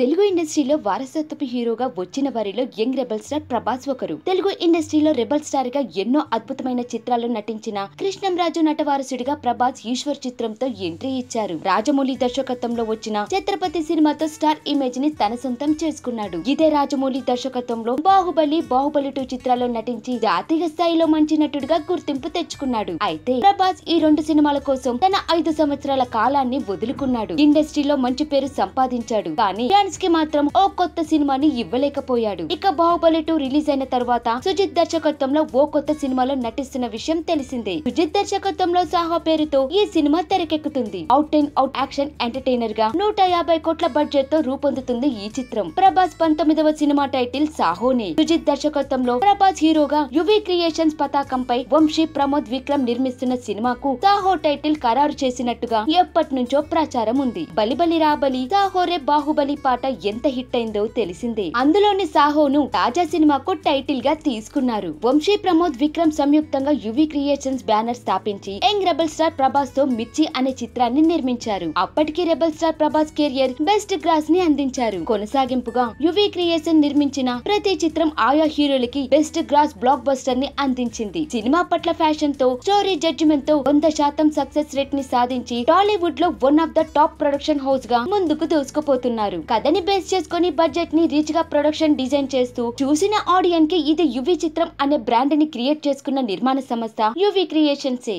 తెలుగు ఇండస్ట్రీలో వారసత్వపు హీరోగా వచ్చిన వారిలో యంగ్ రెబల్ స్టార్ ప్రభాస్ ఒకరు తెలుగు ఇండస్ట్రీలో రెబల్ స్టార్ గా ఎన్నో అద్భుతమైన చిత్రాల్లో నటించిన కృష్ణంరాజు నటవారసుడిగా ప్రభాస్ ఈశ్వర్ చిత్రంతో ఎంట్రీ ఇచ్చారు రాజమౌళి దర్శకత్వంలో వచ్చిన ఛత్రపతి సినిమాతో స్టార్ ఇమేజ్ ని తన సొంతం చేసుకున్నాడు ఇదే రాజమౌళి దర్శకత్వంలో బాహుబలి బాహుబలి టూ చిత్రాల్లో నటించి జాతీయ స్థాయిలో మంచి నటుడిగా గుర్తింపు తెచ్చుకున్నాడు అయితే ప్రభాస్ ఈ రెండు సినిమాల కోసం తన ఐదు సంవత్సరాల కాలాన్ని వదులుకున్నాడు ఇండస్ట్రీలో మంచి పేరు సంపాదించాడు కానీ ఫ్యాన్స్ కి మాత్రం ఓ కొత్త సినిమాని ఇవ్వలేకపోయాడు ఇక బాహుబలి టూ రిలీజ్ అయిన తర్వాత సుజిత్ దర్శకత్వంలో ఓ కొత్త సినిమాలో నటిస్తున్న విషయం తెలిసిందే సుజిత్ దర్శకత్వంలో సాహో పేరుతో ఈ సినిమా తెరకెక్కుతుంది out and out action entertainer గా నూట యాభై కోట్ల బడ్జెట్ తో రూపొందుతుంది ఈ చిత్రం ప్రభాస్ పంతొమ్మిదవ సినిమా టైటిల్ సాహోనే సుజిత్ దర్శకత్వంలో ప్రభాస్ హీరోగా యువి క్రియేషన్స్ పతాకంపై వంశీ ప్రమోద్ విక్రమ్ నిర్మిస్తున్న సినిమాకు సాహో టైటిల్ ఖరారు చేసినట్టుగా ఎప్పటి నుంచో ప్రచారం ఉంది బలిబలి రాబలి సాహోరే బాహుబలి పాట ఎంత హిట్ అయిందో తెలిసిందే అందులోని సాహోను తాజా సినిమాకు టైటిల్ గా తీసుకున్నారు వంశీ ప్రమోద్ విక్రమ్ సంయుక్తంగా యువి క్రియేషన్స్ బ్యానర్ స్థాపించి యంగ్ రెబల్ స్టార్ ప్రభాస్ తో మిర్చి అనే చిత్రాన్ని నిర్మించారు అప్పటికి rebel star Prabhas career best gross ని అందించారు కొనసాగింపుగా యువి క్రియేషన్ నిర్మించిన ప్రతి చిత్రం ఆయా హీరోలకి బెస్ట్ గ్రాస్ బ్లాక్ బస్టర్ ని అందించింది సినిమా పట్ల ఫ్యాషన్ తో స్టోరీ జడ్జిమెంట్ తో వంద శాతం సక్సెస్ రేట్ ని సాధించి టాలీవుడ్ లో one of the top production house గా ముందుకు దూసుకుపోతున్నారు కథని బేస్ చేసుకుని బడ్జెట్ ని రీచ్ గా ప్రొడక్షన్ డిజైన్ చేస్తూ చూసిన ఆడియన్ కి ఇది యువి చిత్రం అనే బ్రాండ్ ని క్రియేట్ చేసుకున్న నిర్మాణ సంస్థ యువి క్రియేషన్స్